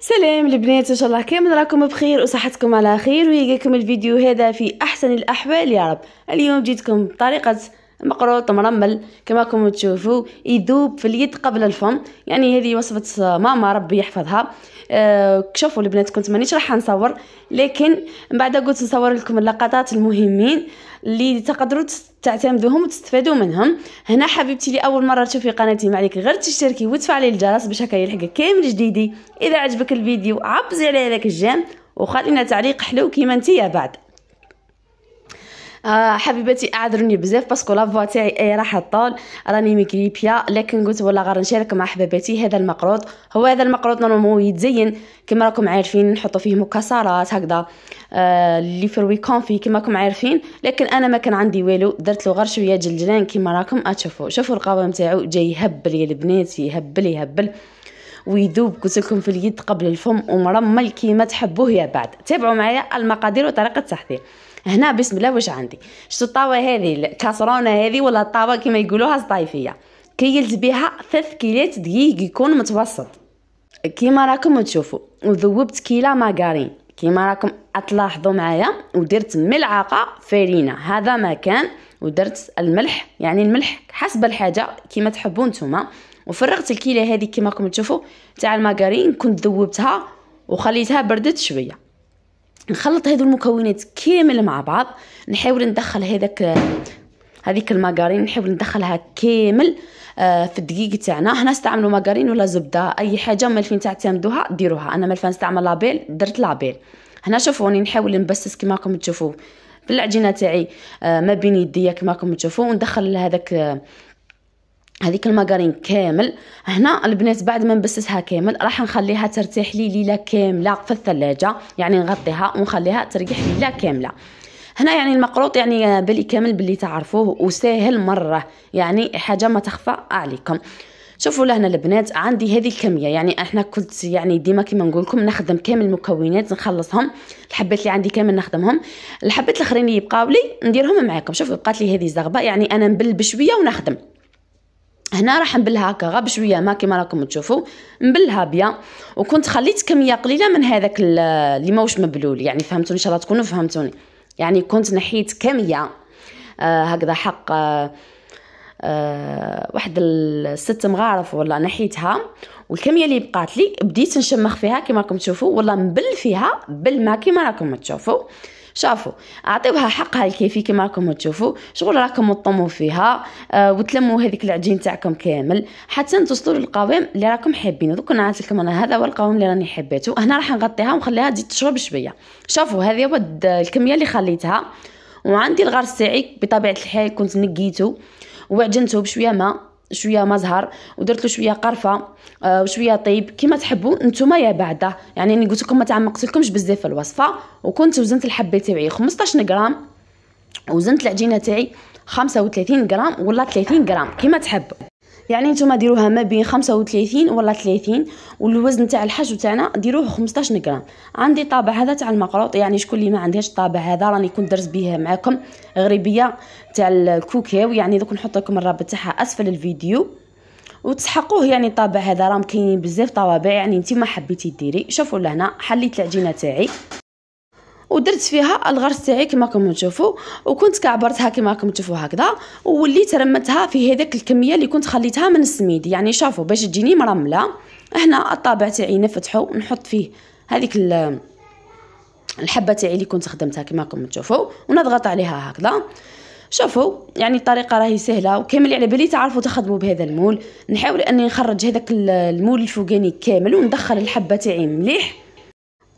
سلام البنات ان شاء الله كامل راكم بخير وصحتكم على خير ويجيكم الفيديو هذا في احسن الاحوال يا رب اليوم جيتكم بطريقه مقروط مرمل كما راكم تشوفوا يذوب في اليد قبل الفم يعني هذه وصفه ماما ربي يحفظها كشفوا آه، البنات كنت مانيش راح نصور لكن من بعد قلت نصور لكم اللقطات المهمين اللي تقدروا تعتمدوهم وتستفادوا منهم هنا حبيبتي لي اول مره تشوفي قناتي ما عليك غير تشتركي وتفعلي الجرس باش هكا يلحقك كامل جديدي اذا عجبك الفيديو عبزي على هذاك الجيم وخلينا تعليق حلو كيما يا بعد آه حبيباتي اعذروني بزاف باسكو لا فوا تاعي اي راح طول راني مكريبيا لكن قلت والله غير نشارك مع حبيباتي هذا المقروض هو هذا المقروض نورمالمون يتزين كما راكم عارفين نحطوا فيه مكسرات هكذا آه في الويكون فيه كما راكم عارفين لكن انا ما كان عندي والو درت له غير شويه جلجلان كما راكم تشوفوا آه، شوفوا القوام تاعو جاي يهبل يا البنات يهبل يهبل ويذوب قلت لكم في اليد قبل الفم ومرمل كيما تحبوه يا بعد تابعوا معايا المقادير وطريقه التحضير هنا بسم الله واش عندي شتو الطاوه هذه الكاسرونه هذه ولا الطاوه كما يقولوها الصيفيه كيلت بها 3 كيلات دقيق يكون متوسط كيما راكم تشوفوا وذوبت كيلا ماغارين كيما راكم تلاحظوا معايا ودرت ملعقه فرينه هذا ما كان ودرت الملح يعني الملح حسب الحاجه كيما تحبوا نتوما وفرغت الكيله هذه كيما راكم تشوفوا تاع الماغارين كنت ذوبتها وخليتها بردت شويه نخلط هذو المكونات كامل مع بعض نحاول ندخل هذاك هذيك الماجارين نحاول ندخلها كامل آه، في الدقيق تاعنا هنا استعملوا ماجارين ولا زبده اي حاجه فين تعتمدوها ديروها انا ملفه نستعمل لابيل درت لابيل هنا شوفوني نحاول نبسس كما راكم تشوفوا في العجينه تاعي آه، ما بين يديا كما راكم تشوفوا وندخل هذاك آه، هذيك المقارين كامل هنا البنات بعد ما نبسسها كامل راح نخليها ترتاح لي ليله كامله في الثلاجه يعني نغطيها ونخليها تريح ليله كامله هنا يعني المقروط يعني بلي كامل بلي تعرفوه وساهل مره يعني حاجه ما تخفى عليكم شوفوا لهنا البنات عندي هذه الكميه يعني احنا كنت يعني ديما كيما نقول لكم نخدم كامل المكونات نخلصهم الحبات اللي عندي كامل نخدمهم الحبات الاخرين اللي يبقاو لي نديرهم معاكم شوفوا بقات لي هذه الزغبه يعني انا نبل بشويه ونخدم هنا راح نبلها هكا غا بشويه ما كيما راكم تشوفوا نبلها بيا وكنت خليت كميه قليله من هذاك اللي ماهوش مبلول يعني فهمتوني ان شاء الله تكونوا فهمتوني يعني كنت نحيت كميه آه هكذا حق آه آه واحد الست مغارف ولا نحيتها والكميه اللي بقات لي بديت نشمخ فيها كيما راكم تشوفوا والله نبل فيها بالماء كيما راكم تشوفوا شافوا اعطيوها حقها الكيفي كما راكم تشوفوا شغل راكم تطموا فيها آه وتلموا هذيك العجين تاعكم كامل حتى توصلوا للقوام اللي راكم حابينه دوك انا لكم انا هذا هو القوام اللي راني حبيته هنا راح نغطيها ونخليها تزيد تشرب شويه شافوا هذه هو الكميه اللي خليتها وعندي الغرس تاعي بطبيعه الحال كنت نقيته وعجنته بشويه ماء شويه مزهر ودرت له شويه قرفه آه، وشويه طيب كما تحبوا نتوما يا بعده يعني انا قلت لكم ما لكمش بزاف في الوصفه وكنت وزنت الحبه تاعي 15 غرام وزنت العجينه تاعي 35 غرام ولا 30 غرام كما تحبوا يعني نتوما ديروها ما بين خمسة ولا 30 والوزن تاع الحجم تاعنا ديروه 15 غرام عندي طابع هذا تاع المقروط يعني شكون اللي ما عندهاش الطابع هذا راني كنت درس بها معكم غريبيه تاع الكوكاو يعني دوك نحط لكم الرابط تاعها اسفل الفيديو وتسحقوه يعني الطابع هذا راه كاينين بزاف طوابع يعني انت ما حبيتي ديري شوفوا لهنا حليت العجينه تاعي ودرت فيها الغرس تاعي كما راكم تشوفوا وكنت كعبرتها كما راكم تشوفوا هكذا ووليت رمتها في هذاك الكميه اللي كنت خليتها من السميد يعني شافوا باش تجيني مرمله هنا الطابع تاعي نفتحو نحط فيه هذيك الحبه تاعي اللي كنت خدمتها كما راكم تشوفوا ونضغط عليها هكذا شوفوا يعني الطريقه راهي سهله وكامل على بالي تعرفوا تخدموا بهذا المول نحاول اني نخرج هذاك المول الفوقاني كامل وندخل الحبه تاعي مليح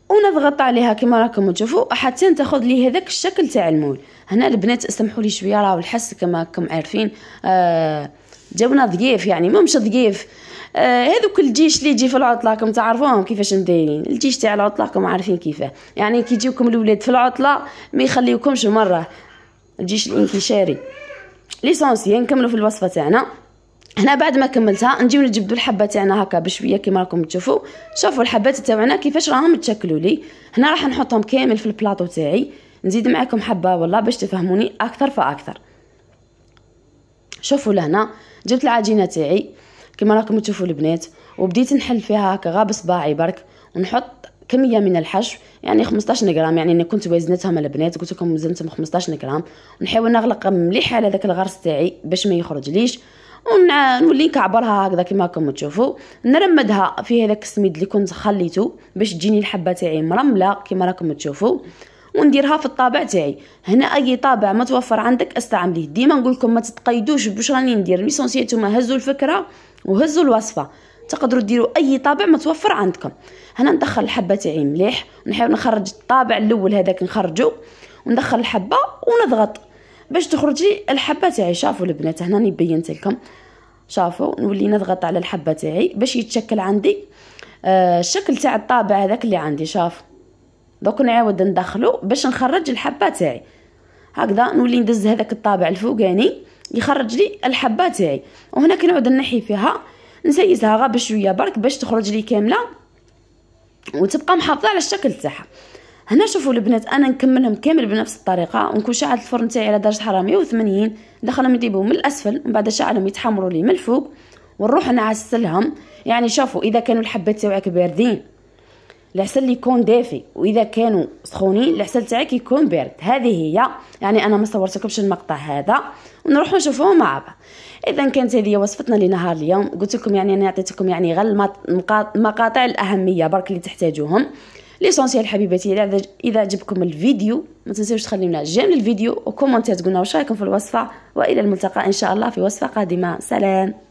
ونضغط عليها كما راكم تشوفوا حتى تاخذ لي هذاك الشكل تاع المول هنا البنات اسمحوا لي شويه راهو الحس كما راكم عارفين آه جاونا ضياف يعني ما مش ضياف آه هذوك الجيش اللي يجي في العطله راكم تعرفوهم كيفاش مدايرين الجيش تاع العطله راكم عارفين كيفاه يعني كي يجيوكم الاولاد في العطله ما يخليوكمش مره الجيش الانكشاري ليسونسيال نكملوا في الوصفه تاعنا هنا بعد ما كملتها نجيو نجبدو الحبه تاعنا هكا بشويه كيما راكم تشوفوا شوفوا الحبات تاعنا كيفاش راهم تشكلوا لي هنا راح نحطهم كامل في البلاطو تاعي نزيد معكم حبه والله باش تفهموني اكثر فاكثر شوفوا لهنا جبت العجينه تاعي كيما راكم تشوفوا البنات وبديت نحل فيها هكا غا بصباعي برك ونحط كميه من الحشو يعني 15 غرام يعني انا كنت وزنتهم البنات قلت لكم وزنتهم 15 غرام ونحاول نغلق مليح على داك الغرس تاعي باش ما يخرجليش ونولي نكعبرها هكذا كما راكم تشوفوا نرمدها في هذاك السميد اللي كنت خليته باش تجيني الحبه تاعي مرمله كما راكم تشوفوا ونديرها في الطابع تاعي هنا اي طابع متوفر عندك استعمليه ديما نقول لكم ما تتقيدوش باش راني ندير ليسونسيال نتوما هزوا الفكره وهزوا الوصفه تقدروا ديروا اي طابع متوفر عندكم هنا ندخل الحبه تاعي مليح ونحاول نخرج الطابع الاول هذاك نخرجه وندخل الحبه ونضغط باش تخرجي الحبه تاعي شافوا البنات هنا بينت لكم شافوا نولي نضغط على الحبه تاعي باش يتشكل عندي آه، الشكل تاع الطابع هذاك اللي عندي شاف دوك نعاود ندخلو باش نخرج الحبه تاعي هكذا نولي ندز هذاك الطابع الفوقاني يخرج لي الحبه تاعي وهنا كنعاود نحي فيها نسيسها غا بشويه برك باش تخرج لي كامله وتبقى محافظه على الشكل تاعها هنا شوفوا البنات انا نكملهم كامل بنفس الطريقه ونكون شعلت الفرن تاعي على درجه حراره 180 ندخلهم يطيبوا من الاسفل ومن بعد شعلهم يتحمروا لي من الفوق ونروح نعسلهم يعني شوفوا اذا كانوا الحبات تاعك باردين العسل يكون دافي واذا كانوا سخونين العسل تاعك يكون بارد هذه هي يعني انا ما صورتكمش المقطع هذا ونروحوا نشوفوه مع بعض اذا كانت هذه وصفتنا لنهار اليوم قلت لكم يعني انا عطيتكم يعني غير المقاطع الاهميه برك اللي تحتاجوهم ليسونسيال حبيباتي اذا عجبكم الفيديو ما تنساوش تخليونا جيم للفيديو وكومونتات تقولنا واش رايكم في الوصفه والى الملتقى ان شاء الله في وصفه قادمه سلام